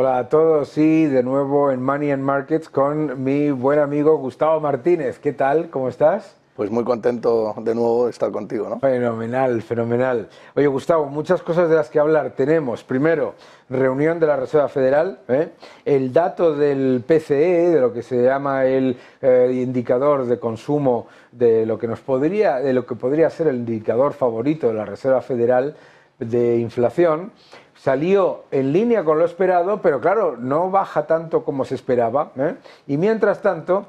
Hola a todos y de nuevo en Money and Markets con mi buen amigo Gustavo Martínez. ¿Qué tal? ¿Cómo estás? Pues muy contento de nuevo estar contigo, ¿no? Fenomenal, fenomenal. Oye, Gustavo, muchas cosas de las que hablar. Tenemos, primero, reunión de la Reserva Federal, ¿eh? el dato del PCE, de lo que se llama el eh, indicador de consumo, de lo que nos podría, de lo que podría ser el indicador favorito de la Reserva Federal de inflación salió en línea con lo esperado, pero claro, no baja tanto como se esperaba. ¿eh? Y mientras tanto,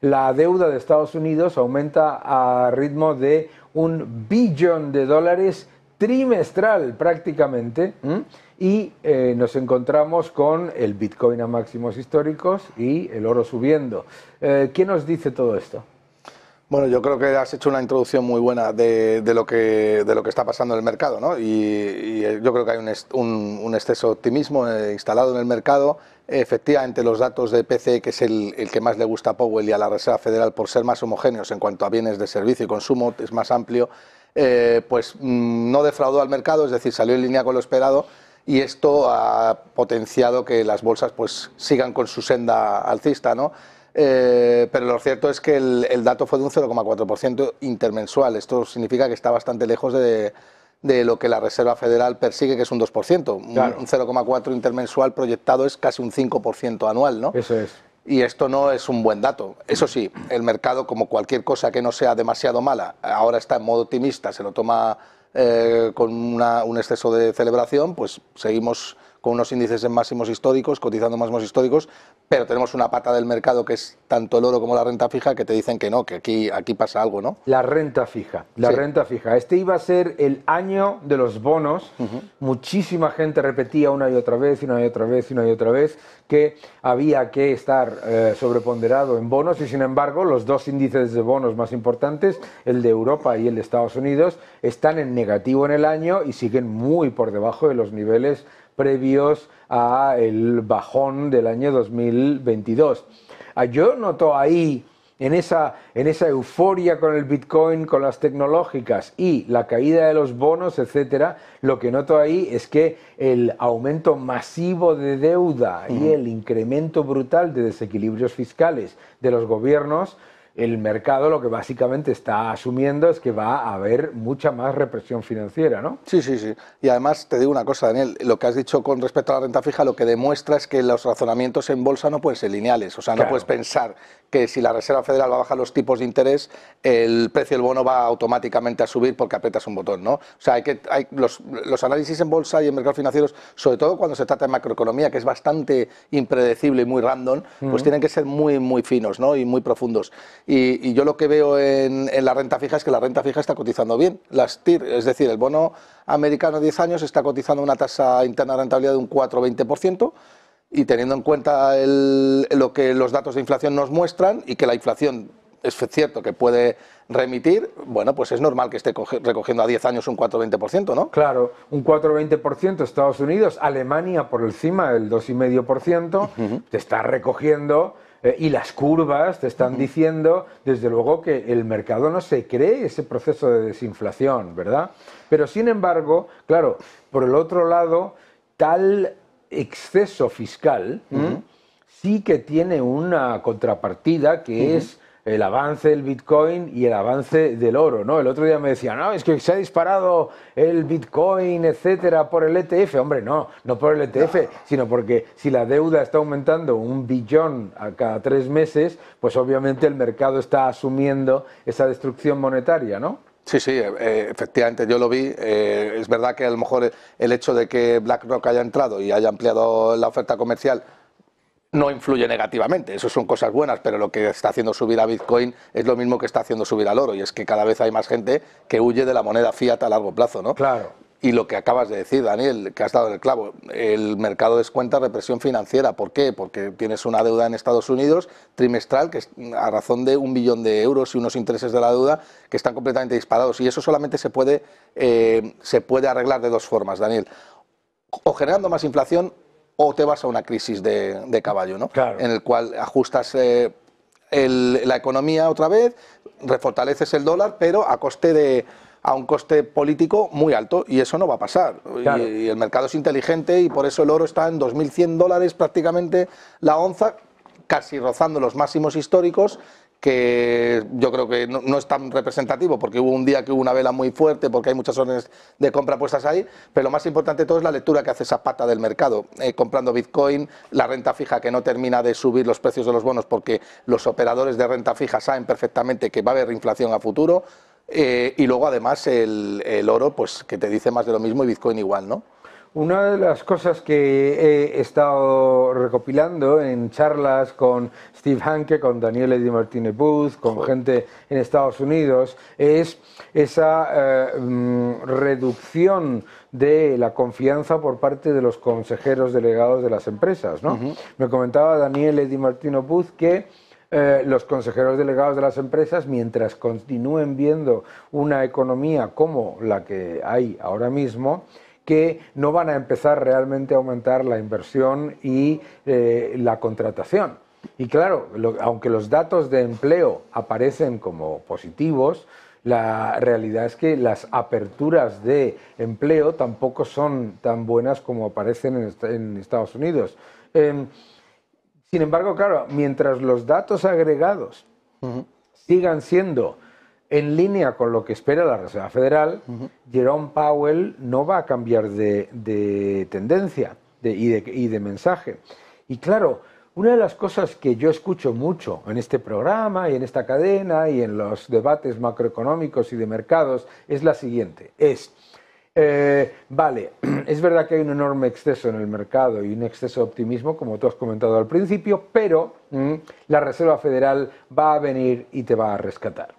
la deuda de Estados Unidos aumenta a ritmo de un billón de dólares trimestral prácticamente y eh, nos encontramos con el Bitcoin a máximos históricos y el oro subiendo. Eh, ¿Qué nos dice todo esto? Bueno, yo creo que has hecho una introducción muy buena de, de, lo, que, de lo que está pasando en el mercado, ¿no? Y, eh, yo creo que hay un, un, exceso de optimismo eh, instalado en el mercado. Efectivamente, los datos de PCE, que es el, el, que más le gusta a Powell y a la Reserva Federal por ser más homogéneos en cuanto a bienes de servicio y consumo, es más amplio, eh, pues mm, no defraudó al mercado, es decir, salió en línea con lo esperado y esto ha potenciado que las bolsas pues sigan con su senda alcista, ¿no? Eh, pero lo cierto es que el, dato fue de un 0,4% intermensual. Esto significa que está bastante lejos de, lo que la Reserva Federal persigue, que es un 2%. Un, 0,4% intermensual proyectado es casi un 5% anual, ¿no? Eso es. Y esto no es un buen dato. Eso sí, el mercado, como cualquier cosa que no sea demasiado mala, ahora está en modo optimista, se lo toma eh, con un exceso de celebración, pues seguimos con unos índices en máximos históricos, cotizando máximos históricos, pero tenemos una pata del mercado que es tanto el oro como la renta fija que te dicen que no, que aquí, aquí pasa algo, ¿no? La renta fija, la renta fija. Este iba a ser el año de los bonos. Muchísima gente repetía una y otra vez, una y otra vez, y una y otra vez, que había que estar eh, sobreponderado en bonos y sin embargo los dos índices de bonos más importantes, el de Europa y el de Estados Unidos, están en negativo en el año y siguen muy por debajo de los niveles previos a el bajón del año 2022. Ah, yo noto ahí en esa, en esa euforia con el Bitcoin, con las tecnológicas y la caída de los bonos, etcétera, lo que noto ahí es que el aumento masivo de deuda y el incremento brutal de desequilibrios fiscales de los gobiernos el mercado lo que básicamente está asumiendo es que va a haber mucha más represión financiera, ¿no? Sí, sí, sí. Y además te digo una cosa, Daniel, lo que has dicho con respecto a la renta fija, lo que demuestra es que los razonamientos en bolsa no pueden ser lineales. O sea, no puedes pensar que si la Reserva Federal va a bajar los tipos de interés, el precio del bono va automáticamente a subir porque aprietas un botón, ¿no? O sea, hay que hay los, análisis en bolsa y en mercados financieros, sobre todo cuando se trata de macroeconomía, que es bastante impredecible y muy random, pues mm. tienen que ser muy, muy finos, ¿no? Y muy profundos. Y, yo lo que veo en, la renta fija es que la renta fija está cotizando bien. Las TIR, es decir, el bono americano de 10 años está cotizando una tasa interna de rentabilidad de un 4,20% y teniendo en cuenta lo que los datos de inflación nos muestran y que la inflación es cierto que puede remitir, bueno, pues es normal que esté recogiendo a 10 años un 4,20%, ¿no? Claro, un 4,20% Estados Unidos, Alemania por encima del 2,5%, te está recogiendo eh, y las curvas te están diciendo, desde luego, que el mercado no se cree ese proceso de desinflación, ¿verdad? Pero sin embargo, claro, por el otro lado, tal exceso fiscal sí que tiene una contrapartida que es el avance del Bitcoin y el avance del oro, ¿no? El otro día me decían, no, es que se ha disparado el Bitcoin, etcétera, por el ETF. Hombre, no, no por el ETF, sino porque si la deuda está aumentando un billón a cada tres meses, pues obviamente el mercado está asumiendo esa destrucción monetaria, ¿no? Sí, sí, e, e, efectivamente, yo lo vi. E, es verdad que a lo mejor el hecho de que BlackRock haya entrado y haya ampliado la oferta comercial no influye negativamente. Eso son cosas buenas, pero lo que está haciendo subir a Bitcoin es lo mismo que está haciendo subir al oro, y es que cada vez hay más gente que huye de la moneda fiat a largo plazo, ¿no? Claro. Y lo que acabas de decir, Daniel, que has dado el clavo, el mercado descuenta represión financiera. ¿Por qué? Porque tienes una deuda en Estados Unidos trimestral que es a razón de un billón de euros y unos intereses de la deuda que están completamente disparados. Y eso solamente se puede, eh, se puede arreglar de dos formas, Daniel. O generando más inflación o te vas a una crisis de, caballo, ¿no? En el cual ajustas eh, la economía otra vez, refortaleces el dólar, pero a un coste político muy alto y eso no va a pasar. y, el mercado es inteligente y por eso el oro está en 2.100 dólares prácticamente la onza, casi rozando los máximos históricos que yo creo que no, es tan representativo, porque hubo un día que hubo una vela muy fuerte, porque hay muchas órdenes de compra puestas ahí, pero lo más importante de todo es la lectura que hace esa pata del mercado, eh, comprando Bitcoin, la renta fija que no termina de subir los precios de los bonos, porque los operadores de renta fija saben perfectamente que va a haber inflación a futuro, eh, y luego además el, el, oro, pues que te dice más de lo mismo y Bitcoin igual, ¿no? Una de las cosas que he estado recopilando en charlas con Steve Hanke, con Daniel Edimartino Martínez Booth, con gente en Estados Unidos, es esa eh, mm, reducción de la confianza por parte de los consejeros delegados de las empresas. ¿no? Me comentaba Daniel Edimartino Martínez que eh, los consejeros delegados de las empresas, mientras continúen viendo una economía como la que hay ahora mismo, que no van a empezar realmente a aumentar la inversión y eh, la contratación. Y claro, aunque los datos de empleo aparecen como positivos, la realidad es que las aperturas de empleo tampoco son tan buenas como aparecen en, Estados Unidos. Em, sin embargo, claro, mientras los datos agregados sigan siendo en línea con lo que espera la Reserva Federal, Jerome Powell no va a cambiar de, tendencia y, de, mensaje. Y claro, una de las cosas que yo escucho mucho en este programa y en esta cadena y en los debates macroeconómicos y de mercados es la siguiente, es, eh, vale, es verdad que hay un enorme exceso en el mercado y un exceso de optimismo, como tú has comentado al principio, pero mm, la Reserva Federal va a venir y te va a rescatar.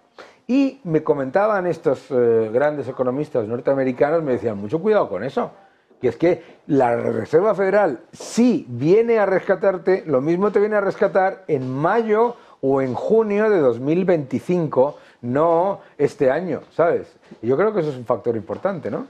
Y me comentaban estos eh, grandes economistas norteamericanos, me decían, mucho cuidado con eso, que es que la Reserva Federal si viene a rescatarte, lo mismo te viene a rescatar en mayo o en junio de 2025, no este año, ¿sabes? Y yo creo que eso es un factor importante, ¿no?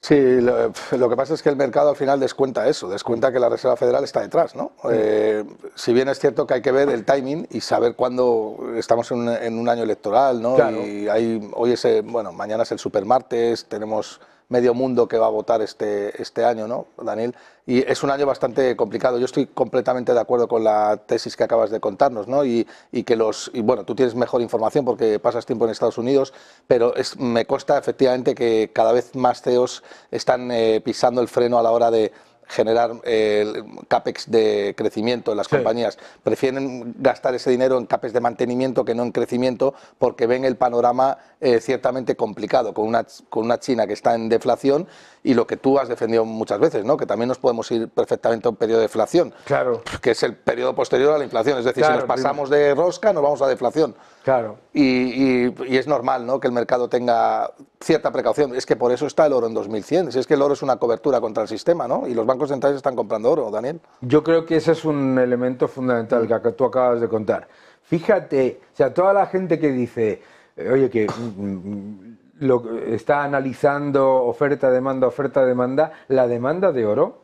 Sí, lo, que pasa es que el mercado al final descuenta eso, descuenta que la Reserva Federal está detrás, ¿no? Mm. Eh, si bien es cierto que hay que ver el timing y saber cuándo estamos en un, año electoral, ¿no? Y hay, hoy es, eh, bueno, mañana es el supermartes, tenemos medio mundo que va a votar este, este año, ¿no, Daniel? Y es un año bastante complicado. Yo estoy completamente de acuerdo con la tesis que acabas de contarnos, ¿no? Y, que los. Y bueno, tú tienes mejor información porque pasas tiempo en Estados Unidos, pero es, me cuesta efectivamente que cada vez más CEOs están eh, pisando el freno a la hora de generar eh, CAPEX de crecimiento en las compañías. Prefieren gastar ese dinero en CAPEX de mantenimiento que no en crecimiento porque ven el panorama eh, ciertamente complicado con una, con una China que está en deflación y lo que tú has defendido muchas veces, ¿no? que también nos podemos ir perfectamente a un periodo de deflación, claro. que es el periodo posterior a la inflación. Es decir, si nos pasamos de rosca, nos vamos a deflación. Claro. Y, es normal ¿no? que el mercado tenga cierta precaución. Es que por eso está el oro en 2100. es que el oro es una cobertura contra el sistema, ¿no? Y los bancos centrales están comprando oro, Daniel. Yo creo que ese es un elemento fundamental que tú acabas de contar. Fíjate, o sea, toda la gente que dice, eh, oye, que mm, mm, está analizando oferta, demanda, oferta, demanda, la demanda de oro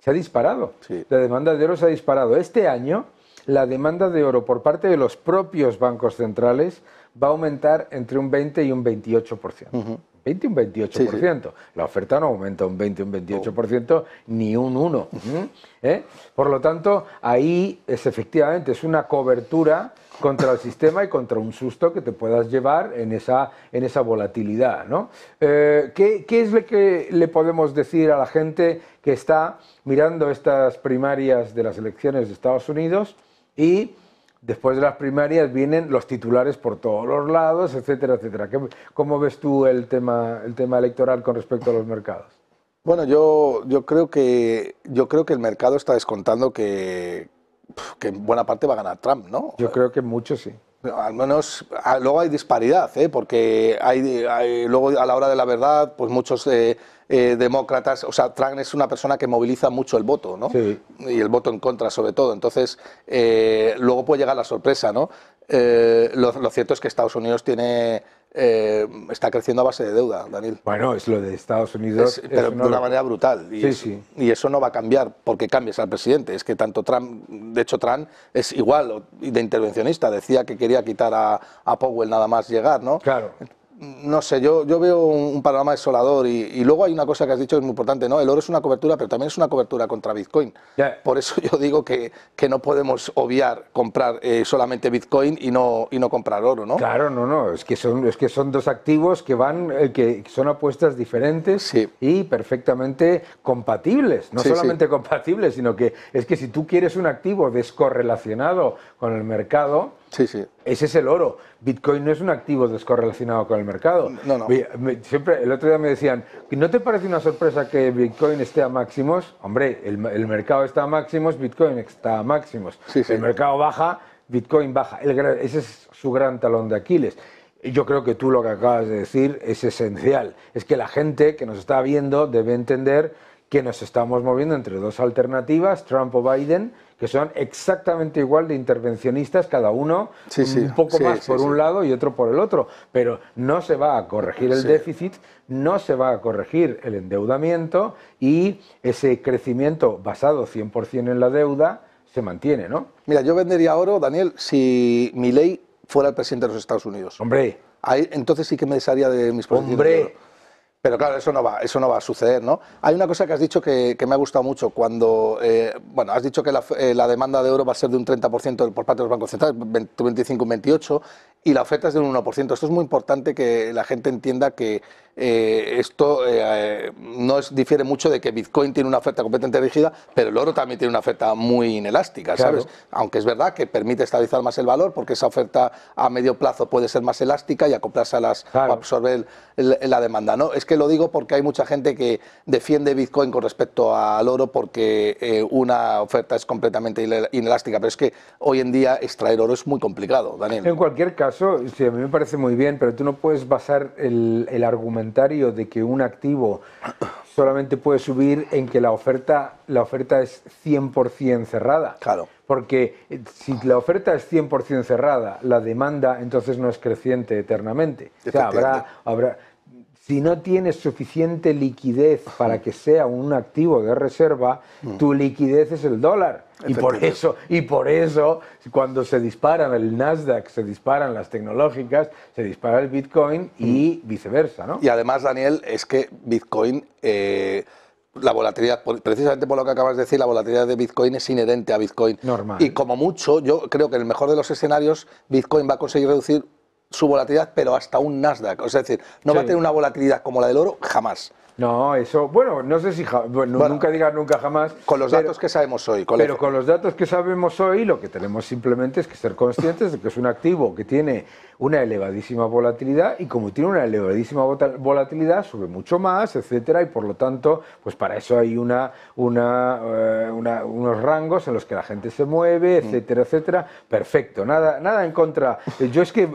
se ha disparado. La demanda de oro se ha disparado. Este año la demanda de oro por parte de los propios bancos centrales va a aumentar entre un 20 y un 28%. 20 y un 28%. La oferta no aumenta un 20 y un 28%, ni un 1. ¿eh? ¿Eh? Por lo tanto, ahí es efectivamente es una cobertura contra el sistema y contra un susto que te puedas llevar en esa, en esa volatilidad. ¿no? Eh, ¿qué, ¿qué, es lo que le podemos decir a la gente que está mirando estas primarias de las elecciones de Estados Unidos? Y después de las primarias vienen los titulares por todos los lados, etcétera, etcétera. ¿Cómo ves tú el tema, electoral con respecto a los mercados? Bueno, yo, creo que, yo creo que el mercado está descontando que, que en buena parte va a ganar Trump, ¿no? Yo creo que mucho sí al menos ah, luego hay disparidad, ¿eh? porque hay, luego a la hora de la verdad, pues muchos eh, eh, demócratas, o sea, Trump es una persona que moviliza mucho el voto, ¿no? Y el voto en contra, sobre todo. Entonces, luego puede llegar la sorpresa, ¿no? lo cierto es que Estados Unidos tiene eh, está creciendo a base de deuda, Daniel. Bueno, es lo de Estados Unidos. pero de una manera brutal. Y, y eso no va a cambiar porque cambies al presidente. Es que tanto Trump, de hecho Trump es igual de intervencionista. Decía que quería quitar a, a Powell nada más llegar, ¿no? Claro no sé, yo, yo veo un, panorama desolador y, luego hay una cosa que has dicho que es muy importante, ¿no? El oro es una cobertura, pero también es una cobertura contra Bitcoin. Por eso yo digo que, que no podemos obviar comprar eh, solamente Bitcoin y no, y no comprar oro, ¿no? Claro, no, no, es que son, es que son dos activos que van, eh, que son apuestas diferentes y perfectamente compatibles. No solamente compatibles, sino que es que si tú quieres un activo descorrelacionado con el mercado, ese es el oro. Bitcoin no es un activo descorrelacionado con el mercado. No, no. Siempre, el otro día me decían, ¿no te parece una sorpresa que Bitcoin esté a máximos? Hombre, el, mercado está a máximos, Bitcoin está a máximos. si El mercado baja, Bitcoin baja. ese es su gran talón de Aquiles. Yo creo que tú lo que acabas de decir es esencial. Es que la gente que nos está viendo debe entender que nos estamos moviendo entre dos alternativas, Trump o Biden, que son exactamente igual de intervencionistas, cada uno un poco más por un lado y otro por el otro. Pero no se va a corregir el déficit, no se va a corregir el endeudamiento y ese crecimiento basado 100% en la deuda se mantiene, ¿no? Mira, yo vendería oro, Daniel, si mi ley fuera el presidente de los Estados Unidos. Hombre. entonces sí que me desharía de mis posiciones. Pero claro, eso no va, eso no va a suceder, ¿no? Hay una cosa que has dicho que, me ha gustado mucho cuando, eh, bueno, has dicho que eh, la, demanda de oro va a ser de un 30% por parte de los bancos centrales, 25, 28, y la oferta es del 1%. Esto es muy importante que la gente entienda que eh, esto eh, eh, no es, difiere mucho de que Bitcoin tiene una oferta completamente rígida, pero el oro también tiene una oferta muy inelástica, ¿sabes? Aunque es verdad que permite estabilizar más el valor porque esa oferta a medio plazo puede ser más elástica y acoplarse a las absorber la demanda, ¿no? Es que lo digo porque hay mucha gente que defiende Bitcoin con respecto al oro porque una oferta es completamente inelástica, pero es que hoy en día extraer oro es muy complicado, Daniel. En cualquier caso a mí me parece muy bien, pero tú no puedes basar el, argumentario de que un activo solamente puede subir en que la oferta, la oferta es 100% cerrada. Claro. Porque eh, si la oferta es 100% cerrada, la demanda entonces no es creciente eternamente. O sea, habrá, habrá, si no tienes suficiente liquidez para que sea un activo de reserva, mm. tu liquidez es el dólar. Y por eso, y por eso, cuando se disparan el Nasdaq, se disparan las tecnológicas, se dispara el Bitcoin y mm. viceversa, Y además, Daniel, es que Bitcoin, eh, la volatilidad, precisamente por lo que acabas de decir, la volatilidad de Bitcoin es inherente a Bitcoin. Y como mucho, yo creo que en el mejor de los escenarios, Bitcoin va a conseguir reducir su volatilidad, pero hasta un Nasdaq. O sea, es decir, no va a tener una volatilidad como la del oro jamás. No, eso, bueno, no sé si, bueno, nunca digas nunca jamás. Con los datos que sabemos hoy. Con pero con los datos que sabemos hoy, lo que tenemos simplemente es que ser conscientes de que es un activo que tiene una elevadísima volatilidad y como tiene una elevadísima volatilidad, sube mucho más, etcétera, y por lo tanto, pues para eso hay una, una, eh, una unos rangos en los que la gente se mueve, mm. etcétera, etcétera. Perfecto, nada, nada en contra. Yo es que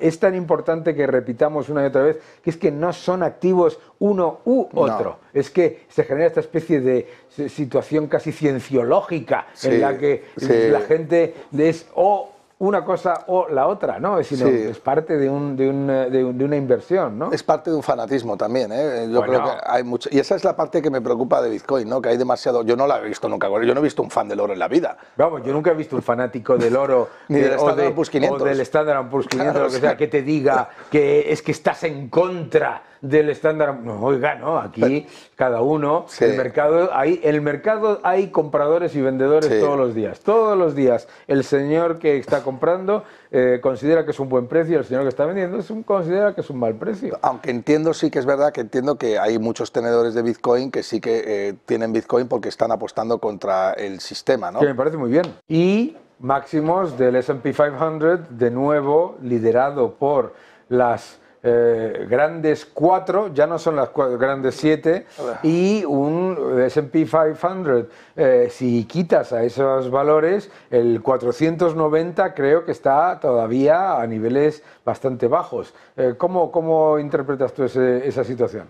es tan importante que repitamos una y otra vez, que es que no son activos uno u otro. Es que se genera esta especie de situación casi cienciológica en la que la gente es o una cosa o la otra, ¿no? Sino Es parte de, un, de, un, de, una inversión, ¿no? Es parte de un fanatismo también, ¿eh? Yo bueno. creo que hay mucho... Y esa es la parte que me preocupa de Bitcoin, ¿no? Que hay demasiado... Yo no la he visto nunca, yo no he visto un fan del oro en la vida. Vamos, yo nunca he visto un fanático del oro... Ni eh, del Standard Poor's 500. O del Standard Poor's 500, lo que sea, que te diga que es que estás en contra del estándar. oiga, no, aquí cada uno, el mercado, hay, el mercado hay compradores y vendedores todos los días. Todos los días. El señor que está comprando eh, considera que es un buen precio, el señor que está vendiendo es un, considera que es un mal precio. Aunque entiendo, sí que es verdad que entiendo que hay muchos tenedores de Bitcoin que sí que eh, tienen Bitcoin porque están apostando contra el sistema, ¿no? Que me parece muy bien. Y máximos del SP 500, de nuevo liderado por las eh, grandes cuatro, ya no son las grandes siete, y un SP 500. Eh, si quitas a esos valores, el 490 creo que está todavía a niveles bastante bajos. Eh, ¿cómo, ¿Cómo interpretas tú esa situación?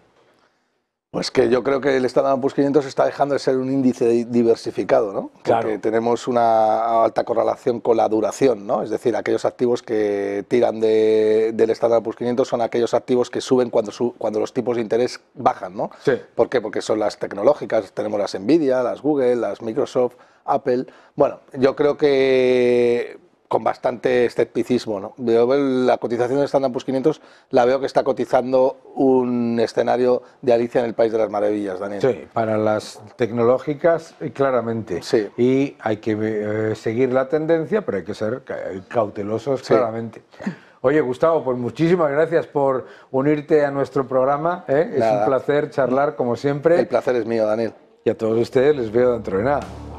Pues que yo creo que el Standard Poor's 500 está dejando de ser un índice diversificado, ¿no? Porque tenemos una alta correlación con la duración, ¿no? Es decir, aquellos activos que tiran de, del Standard Poor's 500 son aquellos activos que suben cuando, cuando los tipos de interés bajan, ¿no? Sí. ¿Por qué? Porque son las tecnológicas, tenemos las Nvidia, las Google, las Microsoft, Apple. Bueno, yo creo que con bastante escepticismo. ¿no? Veo la cotización de Standard Poor's 500 la veo que está cotizando un escenario de Alicia en el País de las Maravillas, Daniel. Sí, para las tecnológicas eh, claramente. Sí. Y hay que eh, seguir la tendencia, pero hay que ser eh, cautelosos claramente. Oye, Gustavo, pues muchísimas gracias por unirte a nuestro programa. Es un placer charlar como siempre. El placer es mío, Daniel. Y a todos ustedes les veo dentro de nada.